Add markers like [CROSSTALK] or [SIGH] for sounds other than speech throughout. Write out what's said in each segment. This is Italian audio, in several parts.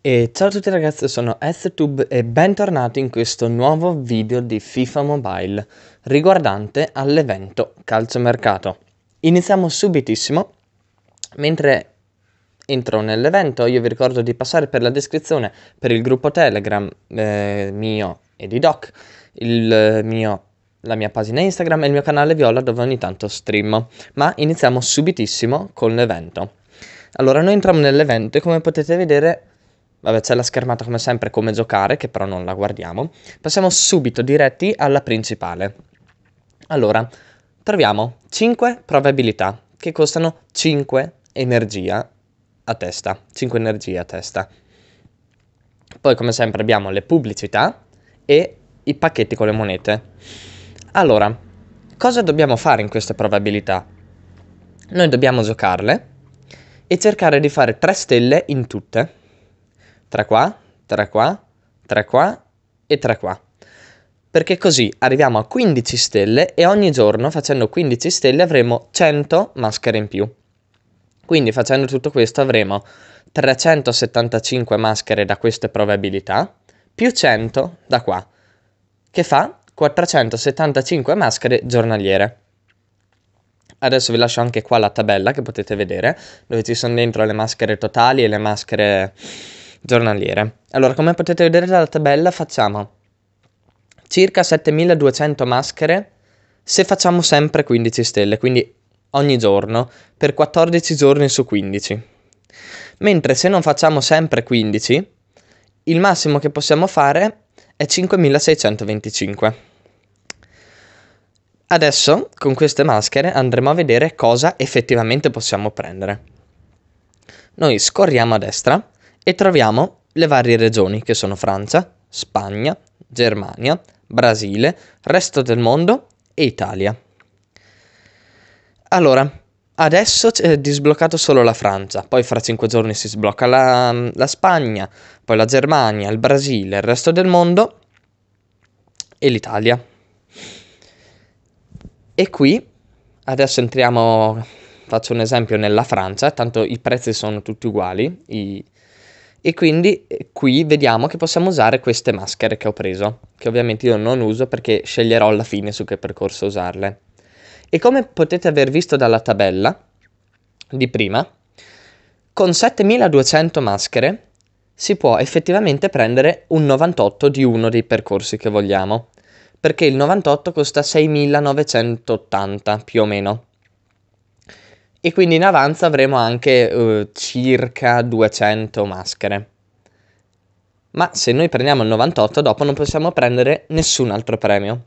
E ciao a tutti ragazzi, sono EthTube e bentornati in questo nuovo video di FIFA Mobile riguardante all'evento calciomercato. Iniziamo subitissimo, mentre entro nell'evento io vi ricordo di passare per la descrizione per il gruppo Telegram eh, mio e di Doc, il eh, mio la mia pagina Instagram e il mio canale Viola dove ogni tanto streamo. Ma iniziamo subitissimo con l'evento. Allora, noi entriamo nell'evento e come potete vedere Vabbè, c'è la schermata come sempre come giocare, che però non la guardiamo. Passiamo subito diretti alla principale. Allora, troviamo 5 probabilità che costano 5 energia a testa, 5 energie a testa. Poi come sempre abbiamo le pubblicità e i pacchetti con le monete. Allora, cosa dobbiamo fare in queste probabilità? Noi dobbiamo giocarle e cercare di fare 3 stelle in tutte tra qua, tra qua, tra qua e tra qua. Perché così arriviamo a 15 stelle e ogni giorno facendo 15 stelle avremo 100 maschere in più. Quindi facendo tutto questo avremo 375 maschere da queste probabilità più 100 da qua, che fa 475 maschere giornaliere. Adesso vi lascio anche qua la tabella che potete vedere, dove ci sono dentro le maschere totali e le maschere giornaliere. Allora, come potete vedere dalla tabella, facciamo circa 7200 maschere se facciamo sempre 15 stelle, quindi ogni giorno, per 14 giorni su 15. Mentre se non facciamo sempre 15, il massimo che possiamo fare è 5625. Adesso, con queste maschere, andremo a vedere cosa effettivamente possiamo prendere. Noi scorriamo a destra e troviamo le varie regioni che sono Francia, Spagna, Germania, Brasile, resto del mondo e Italia. Allora, adesso è disbloccato solo la Francia, poi fra 5 giorni si sblocca la, la Spagna, poi la Germania, il Brasile, il resto del mondo e l'Italia. E qui adesso entriamo, faccio un esempio nella Francia, tanto i prezzi sono tutti uguali, i, e quindi eh, qui vediamo che possiamo usare queste maschere che ho preso, che ovviamente io non uso perché sceglierò alla fine su che percorso usarle. E come potete aver visto dalla tabella di prima, con 7200 maschere si può effettivamente prendere un 98 di uno dei percorsi che vogliamo, perché il 98 costa 6980 più o meno e quindi in avanza avremo anche eh, circa 200 maschere. Ma se noi prendiamo il 98 dopo non possiamo prendere nessun altro premio.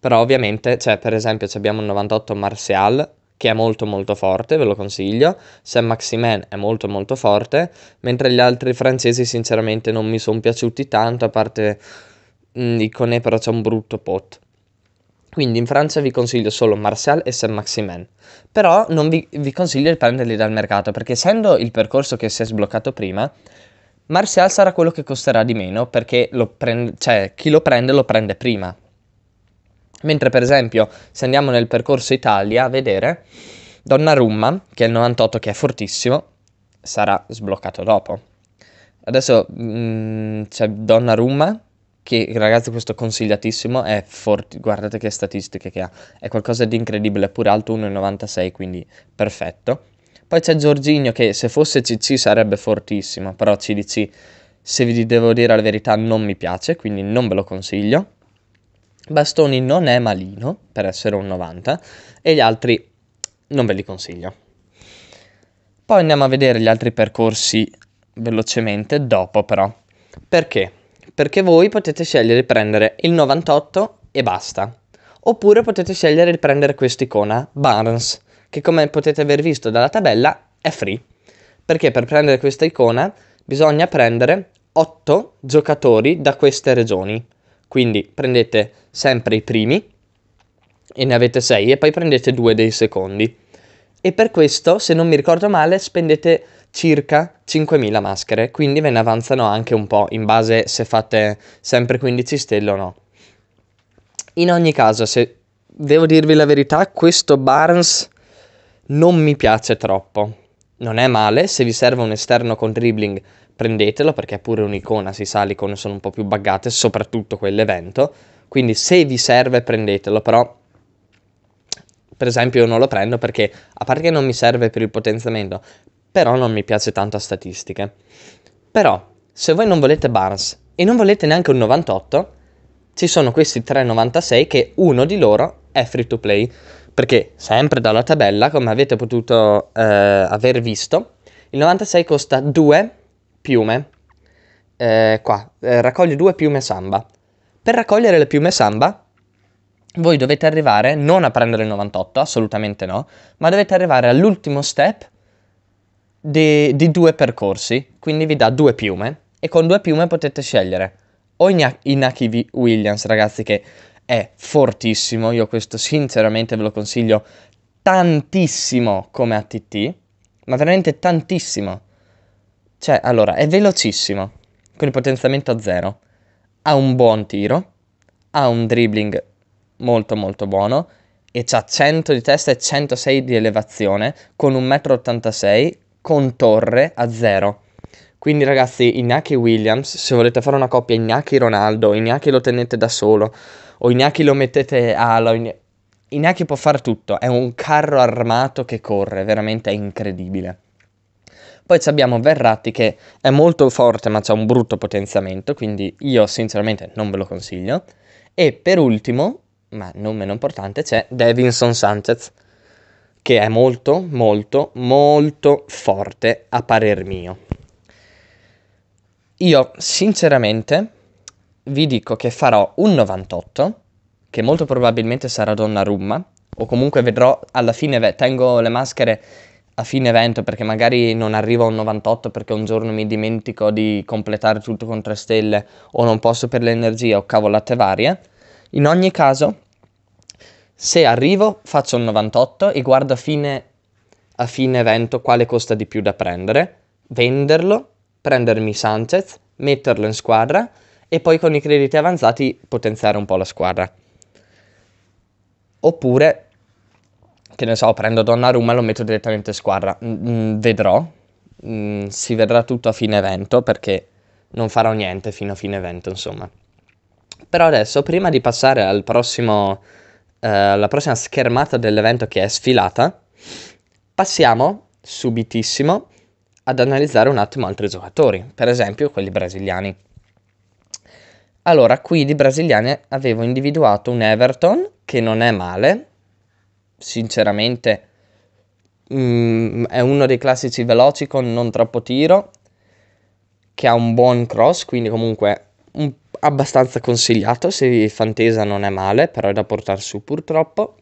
Però ovviamente, cioè per esempio abbiamo il 98 Martial che è molto molto forte, ve lo consiglio, Sam Maximin è molto molto forte, mentre gli altri francesi sinceramente non mi sono piaciuti tanto, a parte mh, mm, Iconé però c'è un brutto pot. Quindi in Francia vi consiglio solo Martial e Saint-Maximin, però non vi, vi, consiglio di prenderli dal mercato perché essendo il percorso che si è sbloccato prima, Martial sarà quello che costerà di meno perché lo prende, cioè, chi lo prende lo prende prima. Mentre per esempio se andiamo nel percorso Italia a vedere, Donnarumma, che è il 98 che è fortissimo, sarà sbloccato dopo. Adesso mh, mm, c'è Donnarumma che ragazzi questo consigliatissimo, è forti, guardate che statistiche che ha, è qualcosa di incredibile, pure alto 1,96, quindi perfetto. Poi c'è Giorginio che se fosse CC sarebbe fortissimo, però CDC se vi devo dire la verità non mi piace, quindi non ve lo consiglio. Bastoni non è malino per essere un 90 e gli altri non ve li consiglio. Poi andiamo a vedere gli altri percorsi velocemente dopo però. Perché? perché voi potete scegliere di prendere il 98 e basta. Oppure potete scegliere di prendere questa icona, Barnes, che come potete aver visto dalla tabella è free. Perché per prendere questa icona bisogna prendere 8 giocatori da queste regioni. Quindi prendete sempre i primi e ne avete 6 e poi prendete 2 dei secondi. E per questo, se non mi ricordo male, spendete circa 5.000 maschere, quindi ve ne avanzano anche un po' in base se fate sempre 15 stelle o no. In ogni caso, se devo dirvi la verità, questo Barnes non mi piace troppo. Non è male, se vi serve un esterno con dribbling prendetelo perché è pure un'icona, si sa, le icone sono un po' più buggate, soprattutto quell'evento. Quindi se vi serve prendetelo, però per esempio io non lo prendo perché a parte che non mi serve per il potenziamento, però non mi piace tanto a statistiche. Però, se voi non volete Barnes e non volete neanche un 98, ci sono questi 3,96 che uno di loro è free to play, perché sempre dalla tabella, come avete potuto eh, aver visto, il 96 costa 2 piume, eh, qua, eh, raccoglie 2 piume samba. Per raccogliere le piume samba voi dovete arrivare non a prendere il 98, assolutamente no, ma dovete arrivare all'ultimo step di, di due percorsi, quindi vi dà due piume e con due piume potete scegliere o Inaki Williams, ragazzi, che è fortissimo, io questo sinceramente ve lo consiglio tantissimo come ATT, ma veramente tantissimo. Cioè, allora, è velocissimo, con il potenziamento a zero, ha un buon tiro, ha un dribbling molto molto buono e ha 100 di testa e 106 di elevazione con 1,86 m con Torre a 0. Quindi ragazzi, Iñaki Williams, se volete fare una coppia Iñaki Ronaldo, Iñaki lo tenete da solo, o Iñaki lo mettete a ala, Iñaki può fare tutto, è un carro armato che corre, veramente è incredibile. Poi abbiamo Verratti che è molto forte ma ha un brutto potenziamento, quindi io sinceramente non ve lo consiglio. E per ultimo, ma non meno importante, c'è Davinson Sanchez che è molto, molto, molto forte a parer mio. Io sinceramente vi dico che farò un 98, che molto probabilmente sarà donna Donnarumma, o comunque vedrò alla fine, tengo le maschere a fine evento perché magari non arrivo a un 98 perché un giorno mi dimentico di completare tutto con 3 stelle o non posso per l'energia o cavolate varie. In ogni caso se arrivo faccio un 98 e guardo a fine, a fine evento quale costa di più da prendere, venderlo, prendermi Sanchez, metterlo in squadra e poi con i crediti avanzati potenziare un po' la squadra. Oppure, che ne so, prendo Donnarumma e lo metto direttamente in squadra. Mm, vedrò, mm, si vedrà tutto a fine evento perché non farò niente fino a fine evento, insomma. Però adesso, prima di passare al prossimo eh, la prossima schermata dell'evento che è sfilata, passiamo subitissimo ad analizzare un attimo altri giocatori, per esempio quelli brasiliani. Allora, qui di brasiliani avevo individuato un Everton che non è male, sinceramente mh, mm, è uno dei classici veloci con non troppo tiro, che ha un buon cross, quindi comunque un abbastanza consigliato se Fantesa non è male, però è da portare su purtroppo.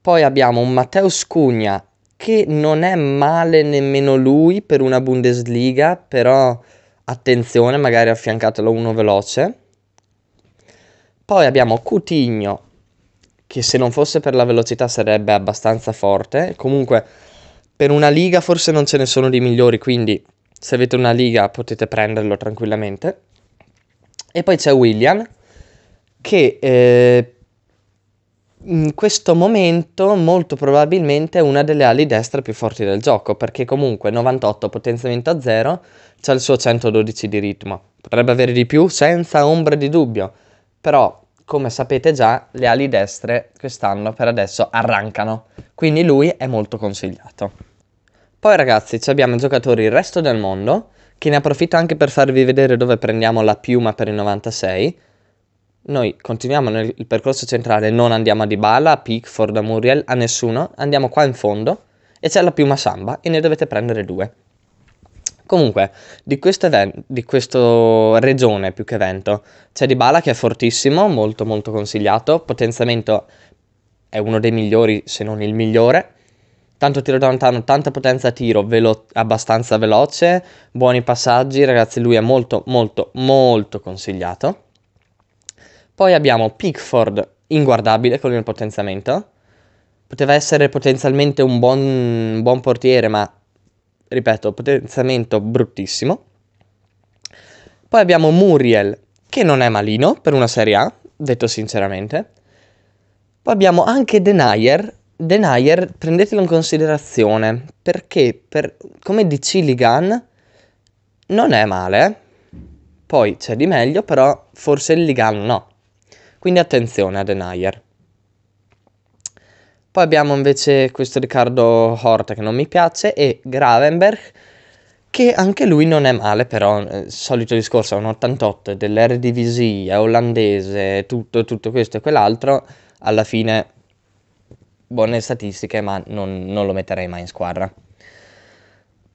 Poi abbiamo un Matteo Scugna che non è male nemmeno lui per una Bundesliga, però attenzione, magari affiancatelo uno veloce. Poi abbiamo Cutigno che se non fosse per la velocità sarebbe abbastanza forte. Comunque per una liga forse non ce ne sono di migliori, quindi se avete una liga potete prenderlo tranquillamente. E poi c'è William che eh, in questo momento molto probabilmente è una delle ali destre più forti del gioco, perché comunque 98 potenziamento a 0 c'è il suo 112 di ritmo. Potrebbe avere di più senza ombra di dubbio, però come sapete già le ali destre quest'anno per adesso arrancano, quindi lui è molto consigliato. Poi ragazzi abbiamo giocatori il resto del mondo, che ne approfitto anche per farvi vedere dove prendiamo la piuma per il 96. Noi continuiamo nel percorso centrale, non andiamo a Dybala, a Pickford, a Muriel, a nessuno, andiamo qua in fondo e c'è la piuma Samba e ne dovete prendere due. Comunque, di questo, event- di questo regione più che evento, c'è Dybala che è fortissimo, molto molto consigliato, potenziamento è uno dei migliori se non il migliore, tanto tiro da lontano, tanta potenza a tiro, velo- abbastanza veloce, buoni passaggi, ragazzi lui è molto molto molto consigliato. Poi abbiamo Pickford inguardabile con il potenziamento, poteva essere potenzialmente un buon, un buon portiere ma ripeto potenziamento bruttissimo. Poi abbiamo Muriel che non è malino per una Serie A, detto sinceramente. Poi abbiamo anche Denier, Denier prendetelo in considerazione perché per, come DC Ligan non è male, poi c'è di meglio, però forse il Ligan no. Quindi attenzione a Denier. Poi abbiamo invece questo Riccardo Horta che non mi piace e Gravenberg che anche lui non è male però, il eh, solito discorso è un 88 dell'Eredivisie, olandese, tutto, tutto questo e quell'altro, alla fine buone statistiche, ma non, non lo metterei mai in squadra.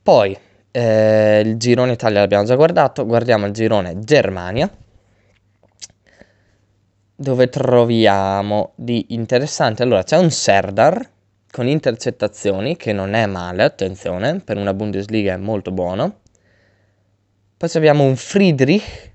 Poi eh, il girone Italia l'abbiamo già guardato, guardiamo il girone Germania, dove troviamo di interessante. Allora c'è un Serdar con intercettazioni che non è male, attenzione, per una Bundesliga è molto buono. Poi abbiamo un Friedrich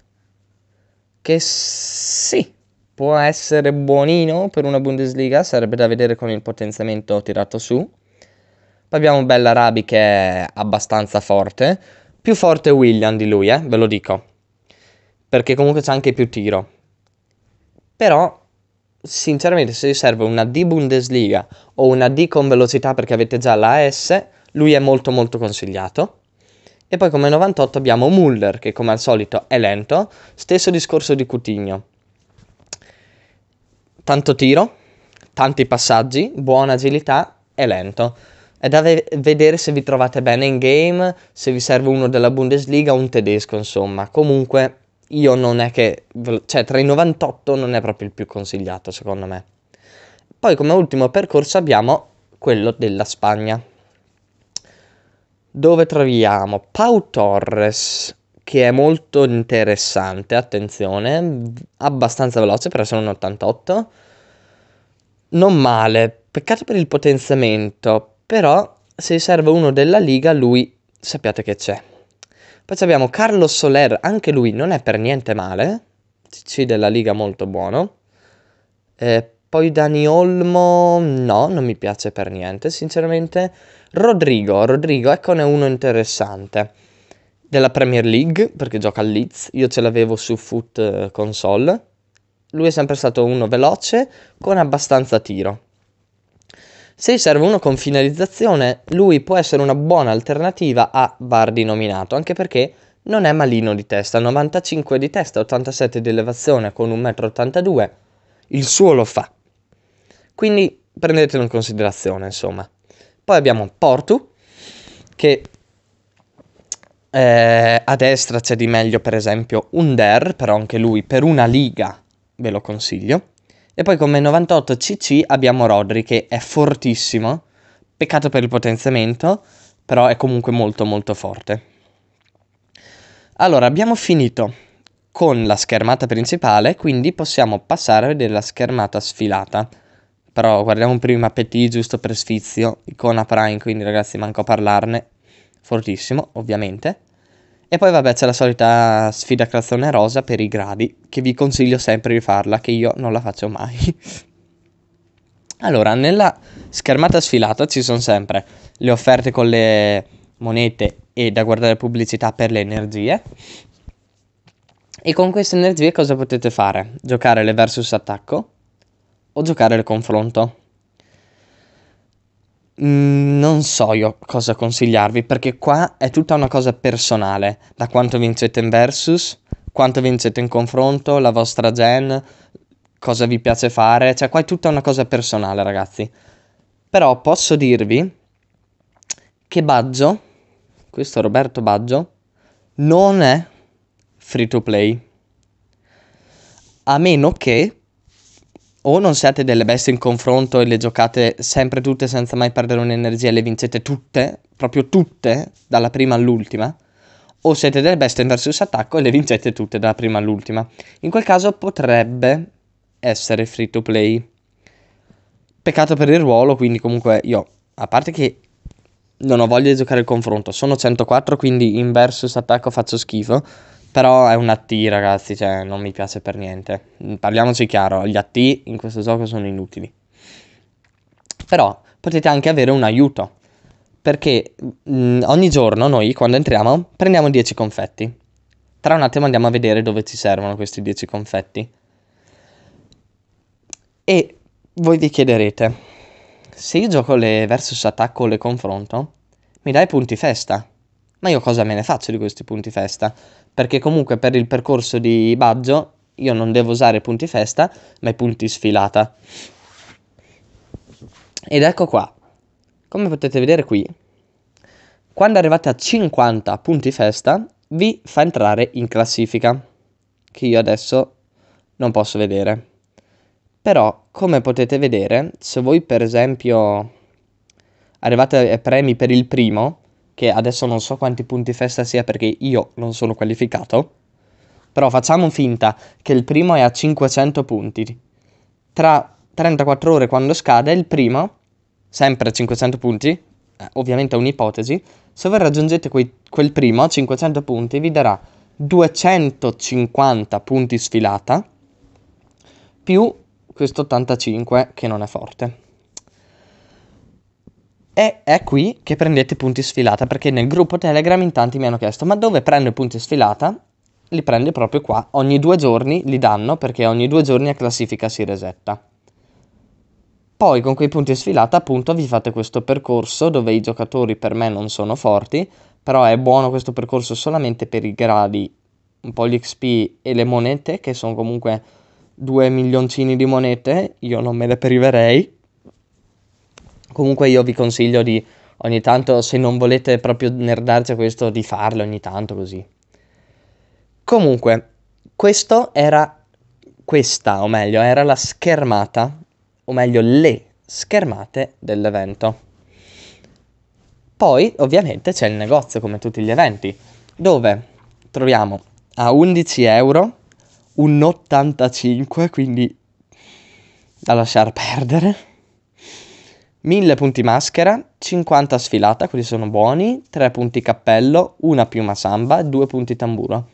che sì, può essere buonino per una Bundesliga, sarebbe da vedere con il potenziamento tirato su. Poi abbiamo Bella Rabi che è abbastanza forte, più forte William di lui, eh, ve lo dico, perché comunque c'è anche più tiro. Però, sinceramente, se vi serve una D Bundesliga o una D con velocità perché avete già la S, lui è molto molto consigliato. E poi come 98 abbiamo Muller che come al solito è lento, stesso discorso di Coutinho tanto tiro, tanti passaggi, buona agilità, e lento. È da ve- vedere se vi trovate bene in game, se vi serve uno della Bundesliga o un tedesco, insomma. Comunque, io non è che... cioè, tra i 98 non è proprio il più consigliato, secondo me. Poi come ultimo percorso abbiamo quello della Spagna, dove troviamo Pau Torres, che è molto interessante, attenzione, abbastanza veloce per essere un 88. Non male, peccato per il potenziamento, però se serve uno della Liga lui sappiate che c'è. Poi abbiamo Carlos Soler, anche lui non è per niente male, CC della Liga molto buono. E poi Dani Olmo, no, non mi piace per niente, sinceramente. Rodrigo, Rodrigo, eccone uno interessante della Premier League, perché gioca al Leeds, io ce l'avevo su Foot eh, Console. Lui è sempre stato uno veloce, con abbastanza tiro. Se serve uno con finalizzazione, lui può essere una buona alternativa a Bardi nominato, anche perché non è malino di testa, 95 di testa, 87 di elevazione con 1,82 m, il suo lo fa. Quindi prendetelo in considerazione, insomma. Poi abbiamo Portu, che eh, a destra c'è di meglio per esempio Under, però anche lui per una liga ve lo consiglio. E poi come 98 CC abbiamo Rodri che è fortissimo, peccato per il potenziamento, però è comunque molto molto forte. Allora abbiamo finito con la schermata principale, quindi possiamo passare a vedere la schermata sfilata. Però guardiamo prima Petit giusto per sfizio, icona Prime, quindi ragazzi manco a parlarne, fortissimo ovviamente. E poi vabbè c'è la solita sfida creazione rosa per i gradi, che vi consiglio sempre di farla, che io non la faccio mai. [LAUGHS] allora, nella schermata sfilata ci sono sempre le offerte con le monete e da guardare pubblicità per le energie. E con queste energie cosa potete fare? Giocare le versus attacco o giocare il confronto. Mm, non so io cosa consigliarvi, perché qua è tutta una cosa personale, da quanto vincete in versus, quanto vincete in confronto, la vostra gen, cosa vi piace fare, cioè qua è tutta una cosa personale ragazzi. Però posso dirvi che Baggio, questo Roberto Baggio, non è free to play, a meno che o non siate delle bestie in confronto e le giocate sempre tutte senza mai perdere un'energia e le vincete tutte, proprio tutte, dalla prima all'ultima, o siete delle bestie in versus attacco e le vincete tutte dalla prima all'ultima. In quel caso potrebbe essere free to play. Peccato per il ruolo, quindi comunque io, a parte che non ho voglia di giocare il confronto, sono 104 quindi in versus attacco faccio schifo però è un AT, ragazzi, cioè non mi piace per niente. Mm, parliamoci chiaro, gli AT in questo gioco sono inutili. Però potete anche avere un aiuto. Perché mh, mm, ogni giorno noi, quando entriamo, prendiamo 10 confetti. Tra un attimo andiamo a vedere dove ci servono questi 10 confetti. E voi vi chiederete, se io gioco le versus attacco o le confronto, mi dai punti festa. Ma io cosa me ne faccio di questi punti festa? perché comunque per il percorso di Baggio io non devo usare punti festa, ma i punti sfilata. Ed ecco qua. Come potete vedere qui, quando arrivate a 50 punti festa, vi fa entrare in classifica, che io adesso non posso vedere. Però, come potete vedere, se voi per esempio arrivate ai premi per il primo, che adesso non so quanti punti festa sia perché io non sono qualificato, però facciamo finta che il primo è a 500 punti. Tra 34 ore quando scade il primo, sempre a 500 punti, eh, ovviamente è un'ipotesi, se voi raggiungete quei, quel primo a 500 punti vi darà 250 punti sfilata più questo 85 che non è forte. E è qui che prendete punti sfilata, perché nel gruppo Telegram in tanti mi hanno chiesto ma dove prendo i punti sfilata? Li prende proprio qua, ogni due giorni li danno perché ogni due giorni la classifica si resetta. Poi con quei punti sfilata appunto vi fate questo percorso dove i giocatori per me non sono forti, però è buono questo percorso solamente per i gradi, un po' gli XP e le monete che sono comunque due milioncini di monete, io non me le priverei Comunque io vi consiglio di ogni tanto, se non volete proprio nerdarci a questo, di farlo ogni tanto così. Comunque, questo era questa, o meglio, era la schermata, o meglio le schermate dell'evento. Poi, ovviamente, c'è il negozio, come tutti gli eventi, dove troviamo a 11 euro un 85, quindi da lasciar perdere 1000 punti maschera, 50 sfilata, quelli sono buoni, 3 punti cappello, una piuma samba e 2 punti tamburo.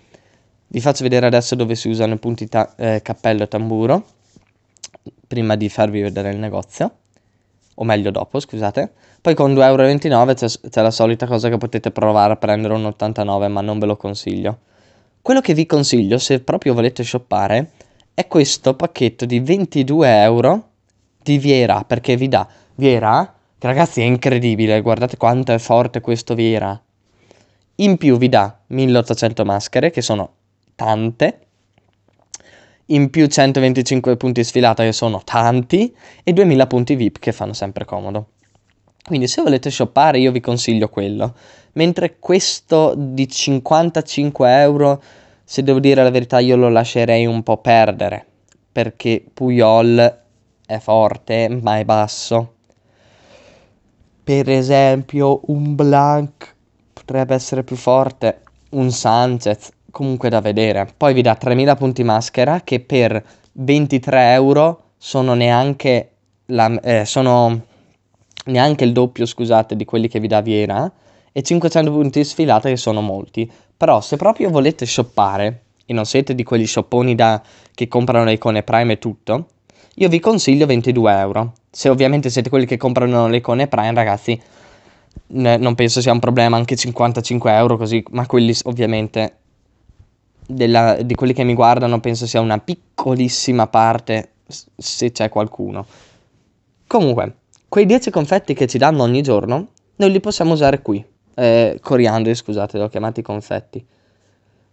Vi faccio vedere adesso dove si usano i punti ta- eh, cappello e tamburo, prima di farvi vedere il negozio, o meglio dopo, scusate. Poi con 2,29€ c'è, c'è la solita cosa che potete provare a prendere un 89, ma non ve lo consiglio. Quello che vi consiglio, se proprio volete shoppare, è questo pacchetto di 22€ di Viera, perché vi dà Viera, che ragazzi è incredibile, guardate quanto è forte questo Viera. In più vi dà 1800 maschere, che sono tante, in più 125 punti sfilata, che sono tanti, e 2000 punti VIP, che fanno sempre comodo. Quindi se volete shoppare io vi consiglio quello. Mentre questo di 55 euro, se devo dire la verità, io lo lascerei un po' perdere. Perché Puyol è forte ma è basso per esempio un Blank potrebbe essere più forte, un Sunset, comunque da vedere. Poi vi dà 3000 punti maschera che per 23 euro sono neanche, la, eh, sono neanche il doppio, scusate, di quelli che vi dà Viena e 500 punti sfilata che sono molti. Però se proprio volete shoppare e non siete di quegli shopponi da, che comprano le icone Prime e tutto, io vi consiglio 22 euro. Se ovviamente siete quelli che comprano le icone Prime, ragazzi, non penso sia un problema anche 55 euro così, ma quelli ovviamente della, di quelli che mi guardano penso sia una piccolissima parte se c'è qualcuno. Comunque, quei 10 confetti che ci danno ogni giorno, noi li possiamo usare qui. Eh, coriandoli, scusate, li ho chiamati confetti.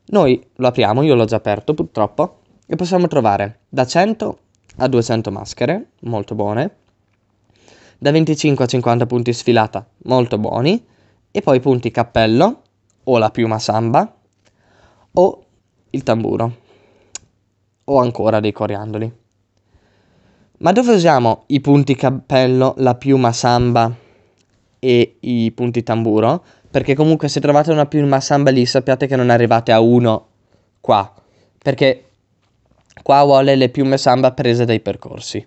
Noi lo apriamo, io l'ho già aperto purtroppo, e possiamo trovare da 100 a 200 maschere, molto buone, da 25 a 50 punti sfilata, molto buoni, e poi punti cappello o la piuma samba o il tamburo o ancora dei coriandoli. Ma dove usiamo i punti cappello, la piuma samba e i punti tamburo? Perché comunque se trovate una piuma samba lì sappiate che non arrivate a uno qua, perché Qua vuole le piume samba prese dai percorsi.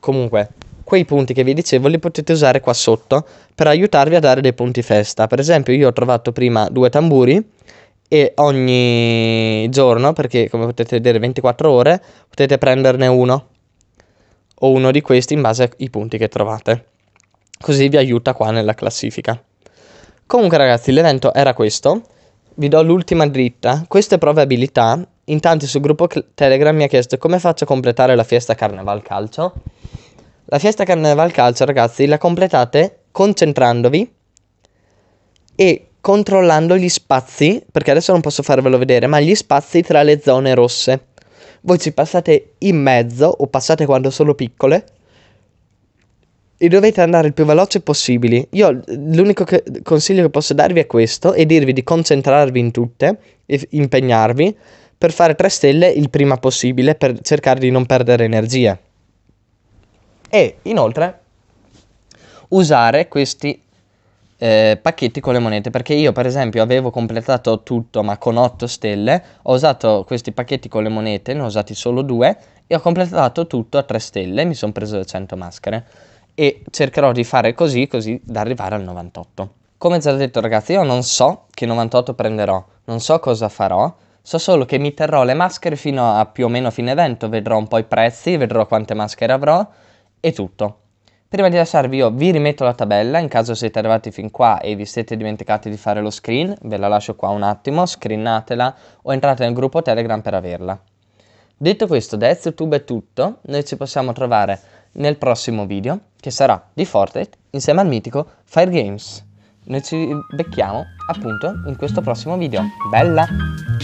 Comunque, quei punti che vi dicevo li potete usare qua sotto per aiutarvi a dare dei punti festa. Per esempio, io ho trovato prima due tamburi e ogni giorno, perché come potete vedere 24 ore, potete prenderne uno o uno di questi in base ai punti che trovate. Così vi aiuta qua nella classifica. Comunque ragazzi, l'evento era questo. Vi do l'ultima dritta. Queste prove abilità in tanti sul gruppo Telegram mi ha chiesto come faccio a completare la fiesta Carnaval Calcio. La fiesta Carnaval Calcio, ragazzi, la completate concentrandovi e controllando gli spazi, perché adesso non posso farvelo vedere, ma gli spazi tra le zone rosse. Voi ci passate in mezzo o passate quando sono piccole e dovete andare il più veloce possibile. Io l'unico che, consiglio che posso darvi è questo e dirvi di concentrarvi in tutte, e impegnarvi per fare 3 stelle il prima possibile per cercare di non perdere energia. E inoltre usare questi eh, pacchetti con le monete perché io per esempio avevo completato tutto ma con 8 stelle ho usato questi pacchetti con le monete ne ho usati solo due e ho completato tutto a 3 stelle mi sono preso le 100 maschere e cercherò di fare così così da arrivare al 98 come già detto ragazzi io non so che 98 prenderò non so cosa farò So solo che mi terrò le maschere fino a più o meno fine evento, vedrò un po' i prezzi, vedrò quante maschere avrò e tutto. Prima di lasciarvi io vi rimetto la tabella in caso siete arrivati fin qua e vi siete dimenticati di fare lo screen, ve la lascio qua un attimo, screenatela o entrate nel gruppo Telegram per averla. Detto questo, da YouTube è tutto, noi ci possiamo trovare nel prossimo video che sarà di Fortnite insieme al mitico Fire Games. Noi ci becchiamo appunto in questo prossimo video. Bella!